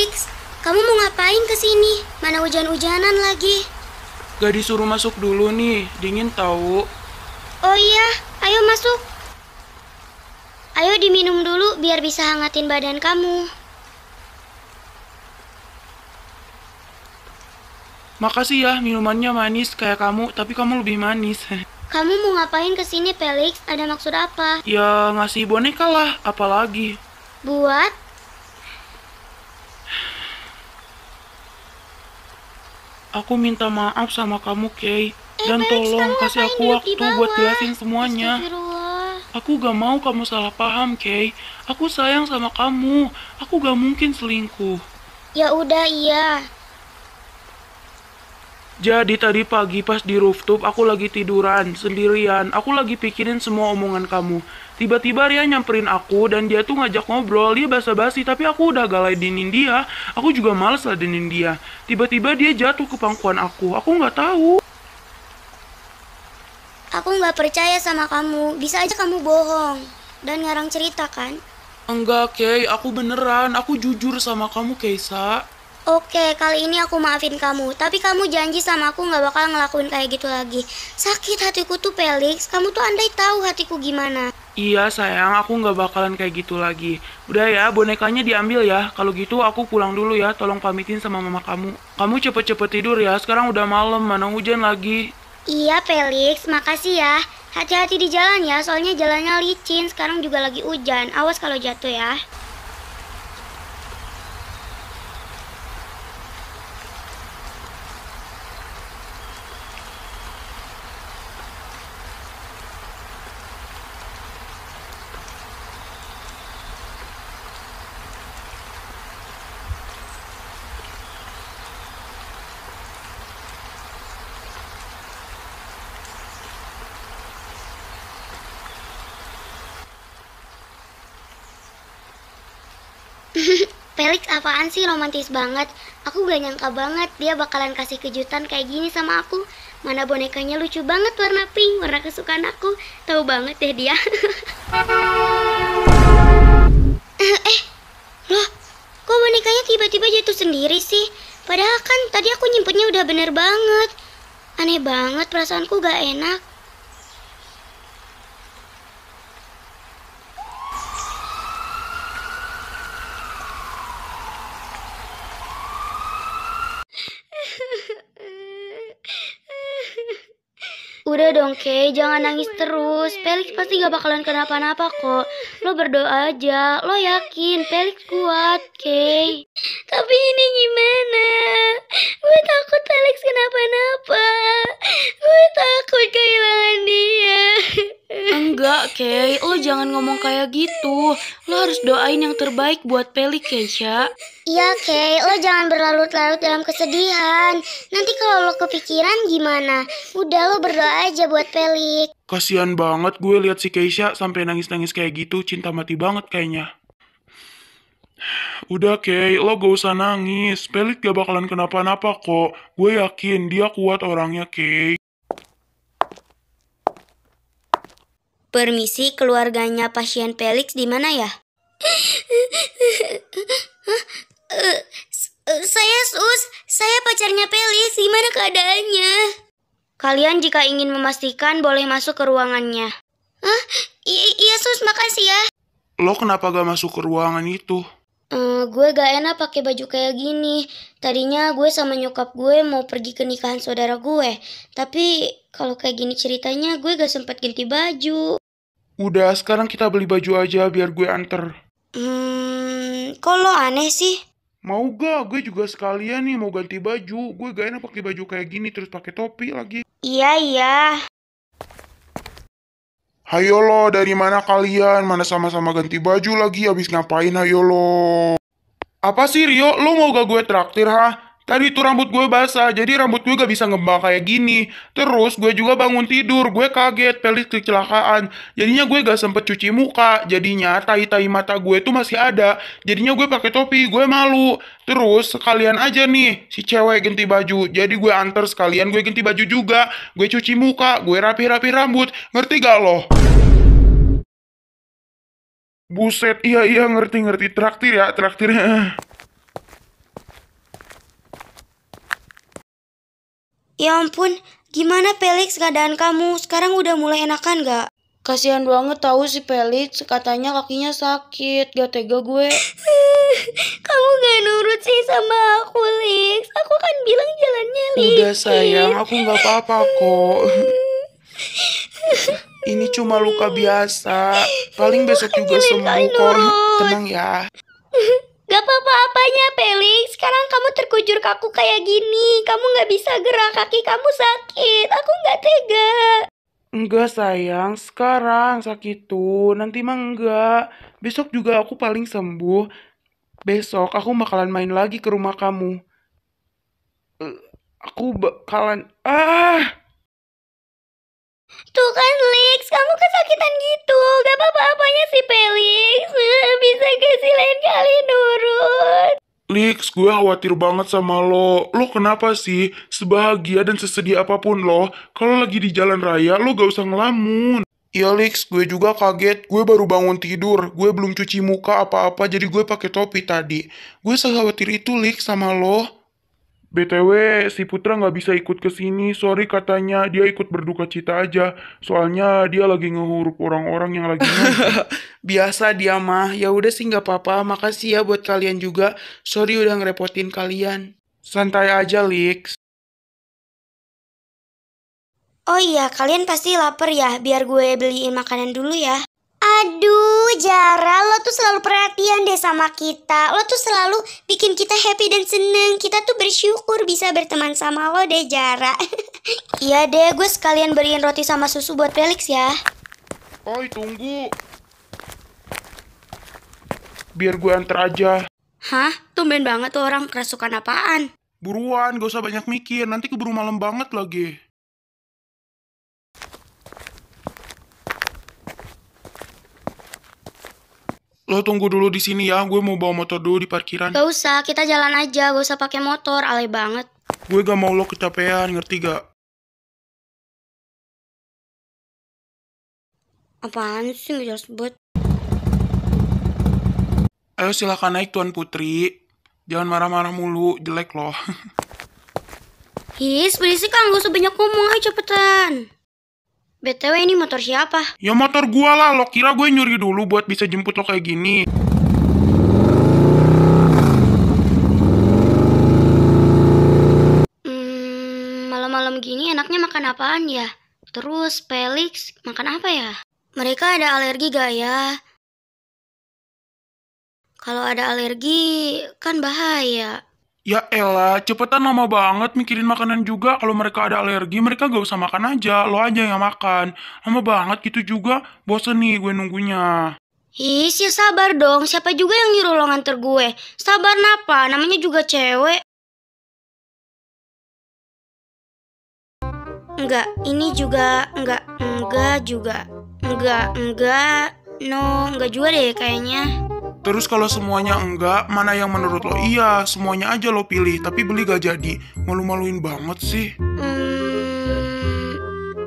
Felix, kamu mau ngapain ke sini? Mana hujan-hujanan lagi? Gak disuruh masuk dulu nih, dingin tahu. Oh iya, ayo masuk. Ayo diminum dulu biar bisa hangatin badan kamu. Makasih ya, minumannya manis kayak kamu, tapi kamu lebih manis. Kamu mau ngapain ke sini, Felix? Ada maksud apa? Ya, ngasih boneka lah, apalagi. Buat Aku minta maaf sama kamu, Kay. Eh, Dan tolong kasih aku waktu buat jelasin semuanya. Aku gak mau kamu salah paham, Kay. Aku sayang sama kamu. Aku gak mungkin selingkuh. Ya udah, iya. Jadi tadi pagi pas di rooftop aku lagi tiduran sendirian. Aku lagi pikirin semua omongan kamu. Tiba-tiba dia nyamperin aku dan dia tuh ngajak ngobrol. Dia basa-basi tapi aku udah galai dinin dia. Aku juga males lah dinin dia. Tiba-tiba dia jatuh ke pangkuan aku. Aku nggak tahu. Aku nggak percaya sama kamu. Bisa aja kamu bohong dan ngarang cerita kan? Enggak, Kay. Aku beneran. Aku jujur sama kamu, Kaisa. Oke, kali ini aku maafin kamu, tapi kamu janji sama aku gak bakal ngelakuin kayak gitu lagi. Sakit hatiku tuh Felix, kamu tuh andai tahu hatiku gimana. Iya sayang, aku gak bakalan kayak gitu lagi. Udah ya, bonekanya diambil ya. Kalau gitu aku pulang dulu ya, tolong pamitin sama mama kamu. Kamu cepet-cepet tidur ya, sekarang udah malam, mana hujan lagi. Iya Felix, makasih ya. Hati-hati di jalan ya, soalnya jalannya licin, sekarang juga lagi hujan. Awas kalau jatuh ya. Felix apaan sih romantis banget Aku gak nyangka banget dia bakalan kasih kejutan kayak gini sama aku Mana bonekanya lucu banget warna pink, warna kesukaan aku Tahu banget deh dia eh, eh, loh kok bonekanya tiba-tiba jatuh sendiri sih Padahal kan tadi aku nyimpennya udah bener banget Aneh banget perasaanku gak enak dong, Kay. Jangan nangis terus. Felix pasti gak bakalan kenapa-napa kok. Lo berdoa aja. Lo yakin Felix kuat, Kay. Tapi ini gimana? Gue takut Felix kenapa-napa. Kay, lo jangan ngomong kayak gitu. Lo harus doain yang terbaik buat Peli, Keisha. Iya, Kay, lo jangan berlarut-larut dalam kesedihan. Nanti kalau lo kepikiran gimana? Udah lo berdoa aja buat Pelik. Kasian banget gue lihat si Keisha sampai nangis-nangis kayak gitu, cinta mati banget kayaknya. Udah Kay, lo gak usah nangis. Pelik gak bakalan kenapa-napa kok. Gue yakin dia kuat orangnya Kay. Permisi keluarganya pasien Felix di mana ya? Saya Sus, saya pacarnya Felix, gimana keadaannya? Kalian jika ingin memastikan boleh masuk ke ruangannya. Hah? iya Sus, makasih ya. Lo kenapa gak masuk ke ruangan itu? Uh, gue gak enak pakai baju kayak gini. Tadinya gue sama nyokap gue mau pergi ke nikahan saudara gue. Tapi kalau kayak gini ceritanya gue gak sempat ganti baju. Udah, sekarang kita beli baju aja biar gue anter. Hmm, kok lo aneh sih? Mau gak? Gue juga sekalian nih mau ganti baju. Gue gak enak pakai baju kayak gini terus pakai topi lagi. Iya, iya. Hayo lo, dari mana kalian? Mana sama-sama ganti baju lagi? Abis ngapain hayo lo? Apa sih Rio? Lo mau gak gue traktir ha? Tadi itu rambut gue basah, jadi rambut gue gak bisa ngembang kayak gini. Terus gue juga bangun tidur, gue kaget pelit kecelakaan. Jadinya gue gak sempet cuci muka, jadinya tai-tai mata gue tuh masih ada. Jadinya gue pakai topi, gue malu. Terus sekalian aja nih, si cewek ganti baju. Jadi gue anter sekalian, gue ganti baju juga. Gue cuci muka, gue rapi-rapi rambut. Ngerti gak loh? Buset, iya iya ngerti ngerti traktir ya, traktirnya. Ya ampun, gimana Felix keadaan kamu? Sekarang udah mulai enakan gak? Kasihan banget tahu si Felix, katanya kakinya sakit. Gak tega gue. Kamu gak nurut sih sama aku, Lix. Aku kan bilang jalannya, Lix. Udah sayang, aku gak apa-apa kok. Ini cuma luka biasa. Paling besok juga sembuh kok. Tenang ya. Gak apa-apa apanya Felix Sekarang kamu terkujur kaku kayak gini Kamu gak bisa gerak kaki kamu sakit Aku gak tega Enggak sayang, sekarang sakit tuh. Nanti mah enggak. Besok juga aku paling sembuh. Besok aku bakalan main lagi ke rumah kamu. Eh, aku bakalan... Ah! Tuh kan Lex, kamu kesakitan gitu. Gak apa-apanya sih Felix. Bisa gak sih lain kali nurut? Lex, gue khawatir banget sama lo. Lo kenapa sih? Sebahagia dan sesedih apapun lo, kalau lagi di jalan raya, lo gak usah ngelamun. Iya Lex, gue juga kaget. Gue baru bangun tidur. Gue belum cuci muka apa-apa, jadi gue pakai topi tadi. Gue sekhawatir itu Lex sama lo. BTW, si Putra nggak bisa ikut ke sini. Sorry katanya, dia ikut berduka cita aja. Soalnya dia lagi ngehuruf orang-orang yang lagi... Biasa dia mah. Ya udah sih nggak apa-apa. Makasih ya buat kalian juga. Sorry udah ngerepotin kalian. Santai aja, Lix. Oh iya, kalian pasti lapar ya. Biar gue beliin makanan dulu ya. Aduh, Jara, lo tuh selalu perhatian deh sama kita. Lo tuh selalu bikin kita happy dan seneng. Kita tuh bersyukur bisa berteman sama lo deh, Jara. iya deh, gue sekalian beliin roti sama susu buat Felix ya. Oi, tunggu. Biar gue antar aja. Hah? Tumben banget tuh orang kerasukan apaan? Buruan, gak usah banyak mikir. Nanti keburu malam banget lagi. Lo tunggu dulu di sini ya, gue mau bawa motor dulu di parkiran. Gak usah, kita jalan aja, gak usah pakai motor, alay banget. Gue gak mau lo kecapean, ngerti gak? Apaan sih gak jelas buat? Ayo silahkan naik Tuan Putri. Jangan marah-marah mulu, jelek loh. His, berisik kan gak usah banyak ngomong, ayo cepetan. BTW ini motor siapa? Ya motor gua lah, lo kira gue nyuri dulu buat bisa jemput lo kayak gini. Hmm, malam-malam gini enaknya makan apaan ya? Terus Felix makan apa ya? Mereka ada alergi gak ya? Kalau ada alergi kan bahaya. Ya Ella, cepetan lama banget mikirin makanan juga. Kalau mereka ada alergi, mereka gak usah makan aja. Lo aja yang makan. Lama banget gitu juga. Bosen nih gue nunggunya. Ih, ya sabar dong. Siapa juga yang nyuruh lo nganter gue? Sabar napa? Namanya juga cewek. Enggak, ini juga enggak, enggak juga. Enggak, enggak. No, enggak juga deh kayaknya. Terus kalau semuanya enggak, mana yang menurut lo iya, semuanya aja lo pilih, tapi beli gak jadi. Malu-maluin banget sih. Hmm,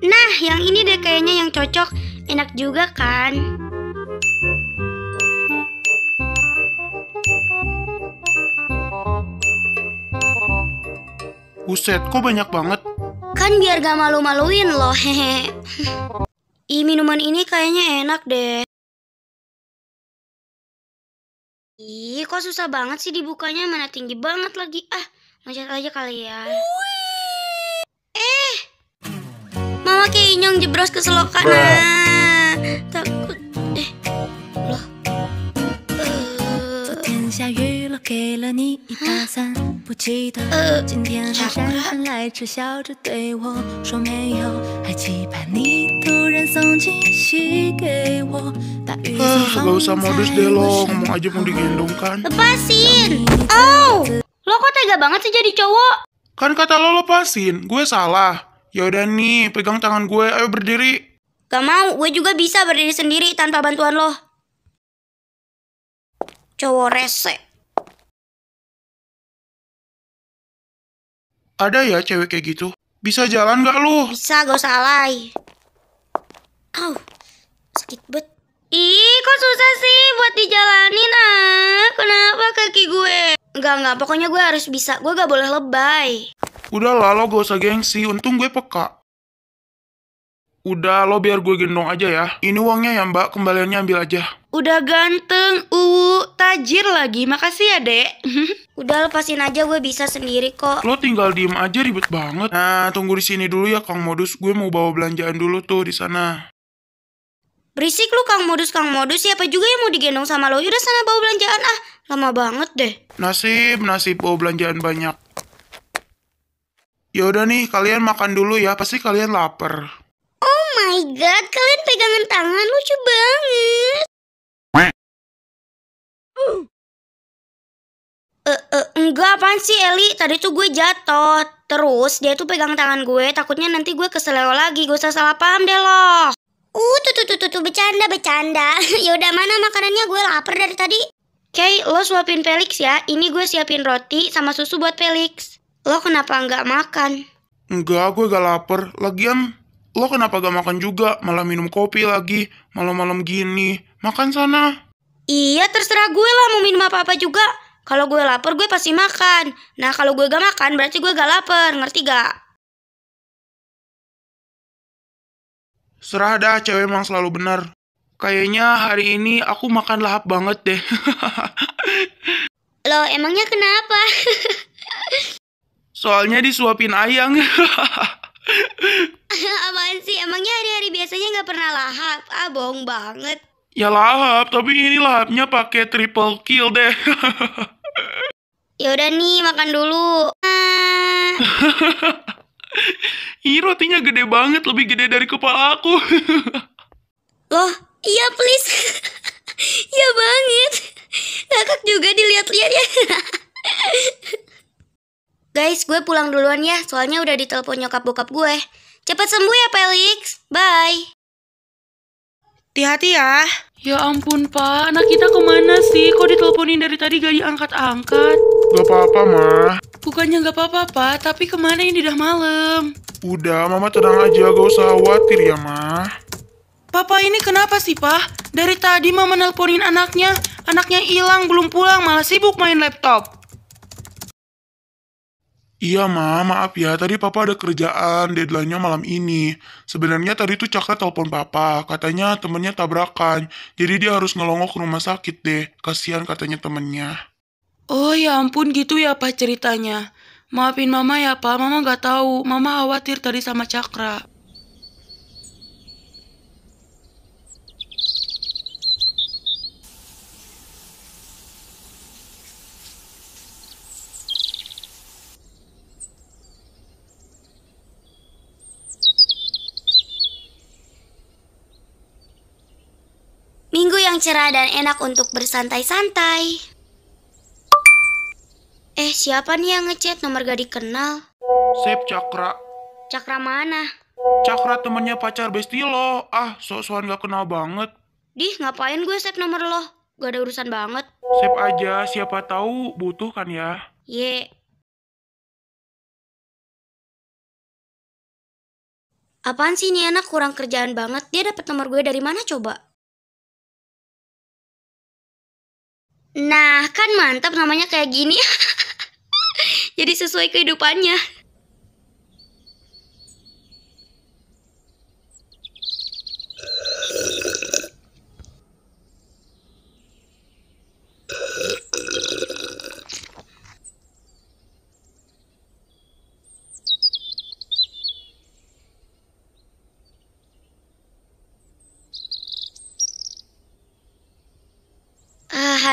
nah, yang ini deh kayaknya yang cocok. Enak juga kan? Buset, kok banyak banget? Kan biar gak malu-maluin loh, hehehe. Ih, minuman ini kayaknya enak deh. Kok susah banget sih dibukanya? Mana tinggi banget lagi. Ah, loncat aja kali ya. Eh. Mama kayak inyong jebros ke selokan. Nah, takut. Eh. Loh. Uh. uh, 来痴笑着对我说没有，还期盼你突然送惊喜给我。Ah, aja mau digendong Lepasin! Oh! Lo kok tega banget sih jadi cowok? Kan kata lo lepasin, gue salah Ya udah nih, pegang tangan gue, ayo berdiri Gak mau, gue juga bisa berdiri sendiri tanpa bantuan lo Cowok resek. Ada ya cewek kayak gitu? Bisa jalan gak lu? Bisa, gak usah alay. Oh sakit bet. Ih, kok susah sih buat dijalanin ah? Kenapa kaki gue? Enggak, enggak. Pokoknya gue harus bisa. Gue gak boleh lebay. Udahlah, lo gak usah gengsi. Untung gue peka. Udah, lo biar gue gendong aja ya. Ini uangnya ya, mbak. Kembaliannya ambil aja. Udah ganteng, uwu, tajir lagi. Makasih ya, Dek. Udah lepasin aja gue bisa sendiri kok. Lo tinggal diem aja ribet banget. Nah, tunggu di sini dulu ya Kang Modus. Gue mau bawa belanjaan dulu tuh di sana. Berisik lu Kang Modus, Kang Modus. Siapa juga yang mau digendong sama lo? Udah sana bawa belanjaan ah. Lama banget deh. Nasib, nasib bawa belanjaan banyak. Yaudah nih, kalian makan dulu ya. Pasti kalian lapar. Oh my god, kalian pegangan tangan lucu banget. Enggak, apaan sih Eli? Tadi tuh gue jatuh. Terus dia tuh pegang tangan gue, takutnya nanti gue keseleo lagi. gue usah salah paham deh loh. Uh, tuh tuh tuh tuh, tuh bercanda bercanda. Yaudah mana makanannya gue lapar dari tadi. Kay, lo suapin Felix ya. Ini gue siapin roti sama susu buat Felix. Lo kenapa nggak makan? Enggak, gue gak lapar. Lagian, lo kenapa gak makan juga? Malah minum kopi lagi, malam-malam gini. Makan sana. Iya, terserah gue lah mau minum apa-apa juga. Kalau gue lapar, gue pasti makan. Nah, kalau gue gak makan, berarti gue gak lapar. Ngerti gak? Serah dah, cewek emang selalu benar. Kayaknya hari ini aku makan lahap banget deh. Loh, emangnya kenapa? Soalnya disuapin ayang. Apaan sih? Emangnya hari-hari biasanya nggak pernah lahap? Ah, bohong banget. Ya lahap, tapi ini lahapnya pakai triple kill deh. Ya udah nih, makan dulu. ini rotinya gede banget, lebih gede dari kepala aku. Loh, iya please. iya banget. Ngakak juga dilihat-lihat ya. Guys, gue pulang duluan ya, soalnya udah ditelepon nyokap bokap gue. Cepat sembuh ya, Felix. Bye. Hati-hati ya. Ya ampun, Pak. Anak kita kemana sih? Kok diteleponin dari tadi gak diangkat-angkat? Gak apa-apa, Ma. Bukannya gak apa-apa, Pak. Tapi kemana ini udah malam? Udah, Mama tenang aja. Gak usah khawatir ya, Ma. Papa ini kenapa sih, Pak? Dari tadi Mama nelponin anaknya. Anaknya hilang, belum pulang, malah sibuk main laptop. Iya ma, maaf ya, tadi papa ada kerjaan, deadline-nya malam ini. Sebenarnya tadi tuh Cakra telepon papa, katanya temennya tabrakan, jadi dia harus ngelongok ke rumah sakit deh, kasihan katanya temennya. Oh ya ampun gitu ya pak ceritanya. Maafin mama ya pak, mama nggak tahu, mama khawatir tadi sama Cakra. cerah dan enak untuk bersantai-santai. Eh, siapa nih yang ngechat nomor gak dikenal? Sip, Cakra. Cakra mana? Cakra temennya pacar besti lo. Ah, sok-sokan gak kenal banget. Dih, ngapain gue sep nomor lo? Gak ada urusan banget. Sep aja, siapa tahu butuh kan ya. Ye. Yeah. Apaan sih ini anak kurang kerjaan banget? Dia dapat nomor gue dari mana coba? Nah, kan mantap namanya kayak gini. Jadi sesuai kehidupannya.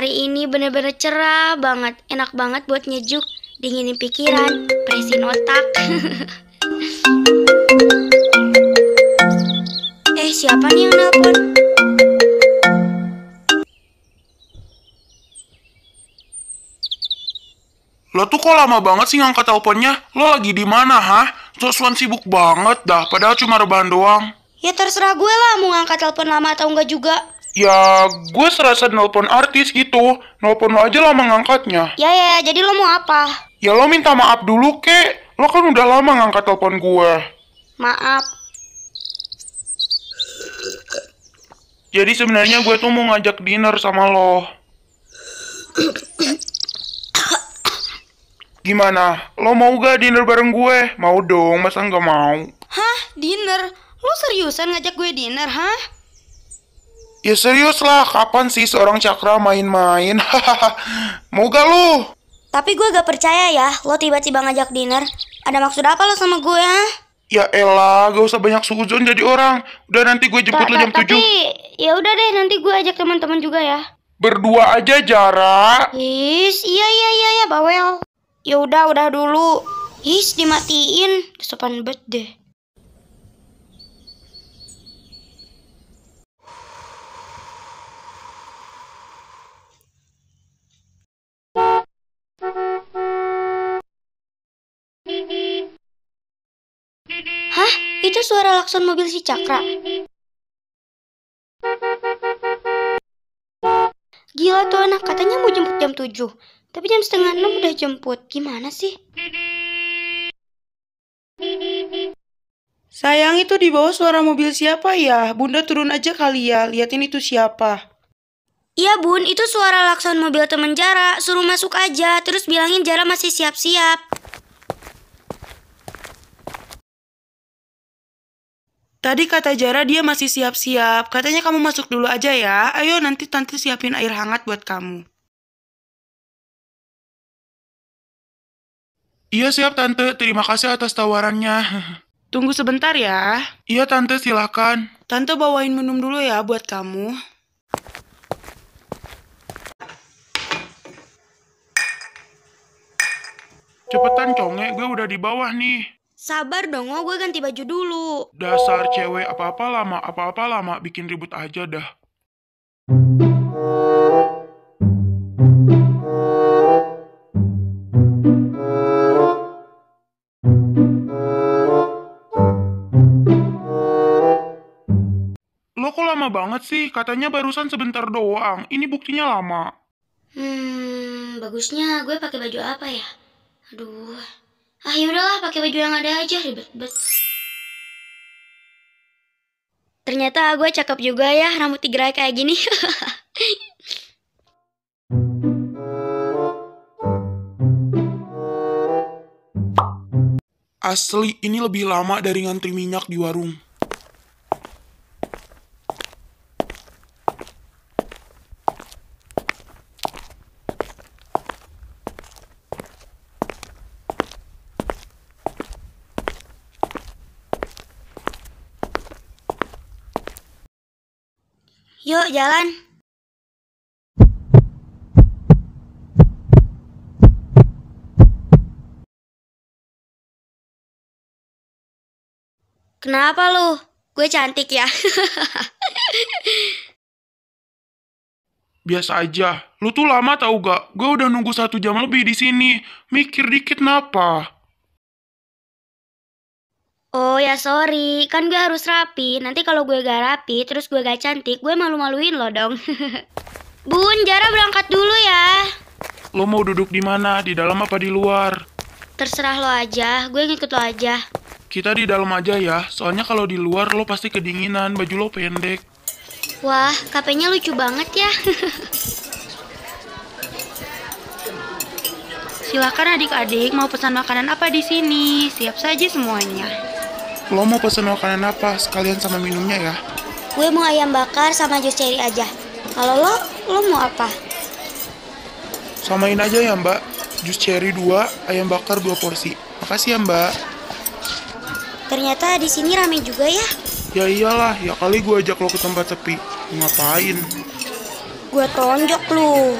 Hari ini bener-bener cerah banget, enak banget buat nyejuk, dinginin pikiran, presin otak. eh, siapa nih yang nelpon? Lo tuh kok lama banget sih ngangkat teleponnya? Lo lagi di mana, ha? Joshua sibuk banget dah, padahal cuma rebahan doang. Ya terserah gue lah mau ngangkat telepon lama atau enggak juga. Ya, gue serasa nelpon artis gitu. Nelpon lo aja lah mengangkatnya Ya, ya, jadi lo mau apa? Ya lo minta maaf dulu, kek. Lo kan udah lama ngangkat telepon gue. Maaf. Jadi sebenarnya gue tuh mau ngajak dinner sama lo. Gimana? Lo mau gak dinner bareng gue? Mau dong, masa nggak mau? Hah? Dinner? Lo seriusan ngajak gue dinner, hah? Ya serius lah, kapan sih seorang cakra main-main? Hahaha, mau gak lu? Tapi gue gak percaya ya, lo tiba-tiba ngajak dinner. Ada maksud apa lo sama gue, ha? Ya elah, gak usah banyak suzon jadi orang. Udah nanti gue jemput lo jam tujuh. 7. Tapi ya udah deh, nanti gue ajak teman-teman juga ya. Berdua aja jarak. Is, iya iya iya ya, Bawel. Ya udah, udah dulu. Is, dimatiin. Sopan bet deh. itu suara lakson mobil si Cakra. Gila tuh anak, katanya mau jemput jam 7. Tapi jam setengah 6 udah jemput. Gimana sih? Sayang itu di bawah suara mobil siapa ya? Bunda turun aja kali ya, liatin itu siapa. Iya bun, itu suara lakson mobil temen Jara, suruh masuk aja, terus bilangin Jara masih siap-siap. Tadi kata Jara dia masih siap-siap. Katanya kamu masuk dulu aja ya. Ayo nanti tante siapin air hangat buat kamu. Iya siap tante, terima kasih atas tawarannya. Tunggu sebentar ya. Iya tante silakan. Tante bawain minum dulu ya buat kamu. Cepetan conge, gue udah di bawah nih. Sabar dong, gue ganti baju dulu. Dasar cewek apa-apa lama, apa-apa lama, bikin ribut aja dah. Lo kok lama banget sih? Katanya barusan sebentar doang. Ini buktinya lama. Hmm, bagusnya gue pakai baju apa ya? Aduh. Ah yaudahlah pakai baju yang ada aja ribet-ribet. Ternyata gue cakep juga ya rambut tigerai kayak gini. Asli ini lebih lama dari ngantri minyak di warung. jalan. Kenapa lu? Gue cantik ya. Biasa aja. Lu tuh lama tau gak? Gue udah nunggu satu jam lebih di sini. Mikir dikit napa? Oh ya sorry, kan gue harus rapi. Nanti kalau gue gak rapi, terus gue gak cantik, gue malu-maluin lo dong. Bun, Jara berangkat dulu ya. Lo mau duduk di mana? Di dalam apa di luar? Terserah lo aja, gue ngikut lo aja. Kita di dalam aja ya, soalnya kalau di luar lo pasti kedinginan, baju lo pendek. Wah, kapenya lucu banget ya. Silakan adik-adik mau pesan makanan apa di sini. Siap saja semuanya. Lo mau pesen makanan apa? Sekalian sama minumnya ya. Gue mau ayam bakar sama jus ceri aja. Kalau lo, lo mau apa? Samain aja ya mbak. Jus ceri dua, ayam bakar dua porsi. Makasih ya mbak. Ternyata di sini rame juga ya. Ya iyalah, ya kali gue ajak lo ke tempat sepi. Ngapain? Gue tonjok lu.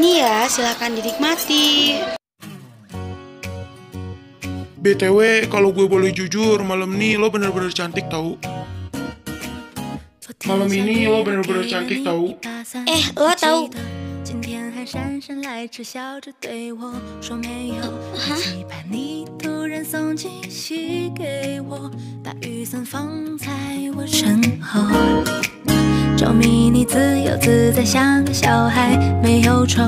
ini ya, silahkan dinikmati. BTW, kalau gue boleh jujur, malam ini lo bener-bener cantik tau. Malam ini lo bener-bener cantik tau. Eh, lo tau? Oh, hah? 着迷你，自由自在，像个小孩，没忧愁。